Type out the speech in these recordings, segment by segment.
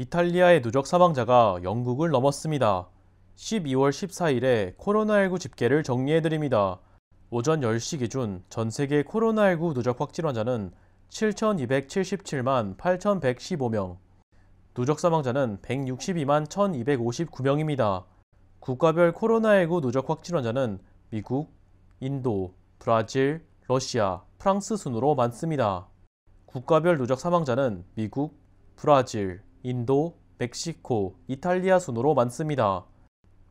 이탈리아의 누적 사망자가 영국을 넘었습니다. 12월 14일에 코로나19 집계를 정리해드립니다. 오전 10시 기준 전 세계 코로나19 누적 확진 환자는 7,277만 8,115명, 누적 사망자는 162만 1,259명입니다. 국가별 코로나19 누적 확진 환자는 미국, 인도, 브라질, 러시아, 프랑스 순으로 많습니다. 국가별 누적 사망자는 미국, 브라질, 인도, 멕시코, 이탈리아 순으로 많습니다.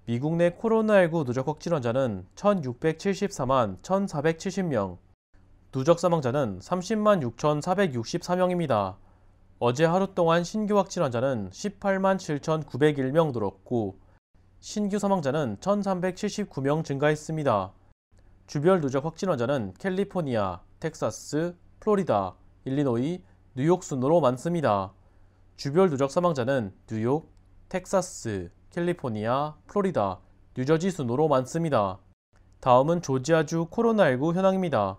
미국 내 코로나19 누적 확진 환자는 1,674만 1,470명, 누적 사망자는 30만 6,464명입니다. 어제 하루 동안 신규 확진 환자는 18만 7,901명 늘었고, 신규 사망자는 1,379명 증가했습니다. 주별 누적 확진 환자는 캘리포니아, 텍사스, 플로리다, 일리노이, 뉴욕 순으로 많습니다. 주별 누적 사망자는 뉴욕, 텍사스, 캘리포니아, 플로리다, 뉴저지 순으로 많습니다. 다음은 조지아주 코로나19 현황입니다.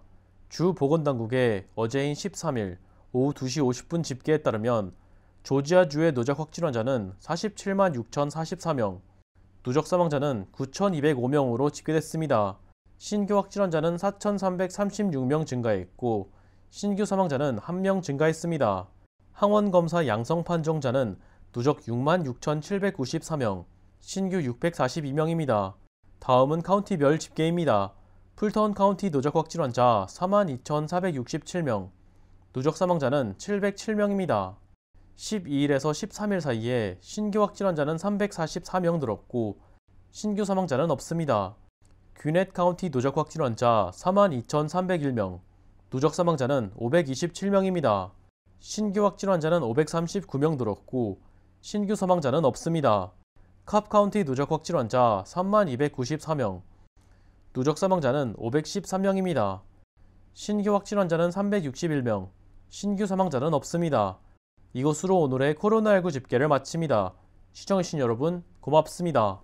주 보건당국의 어제인 13일 오후 2시 50분 집계에 따르면 조지아주의 누적 확진 환자는 47만 6,044명, 누적 사망자는 9,205명으로 집계됐습니다. 신규 확진 환자는 4,336명 증가했고 신규 사망자는 1명 증가했습니다. 항원검사 양성 판정자는 누적 66,794명, 신규 642명입니다. 다음은 카운티별 집계입니다. 풀턴 카운티 누적 확진 환자 42,467명, 누적 사망자는 707명입니다. 12일에서 13일 사이에 신규 확진 환자는 344명 늘었고 신규 사망자는 없습니다. 귀넷 카운티 누적 확진 환자 42,301명, 누적 사망자는 527명입니다. 신규 확진 환자는 539명 늘었고 신규 사망자는 없습니다. 캅카운티 누적 확진 환자 3294명, 누적 사망자는 513명입니다. 신규 확진 환자는 361명, 신규 사망자는 없습니다. 이것으로 오늘의 코로나19 집계를 마칩니다. 시청해주신 여러분 고맙습니다.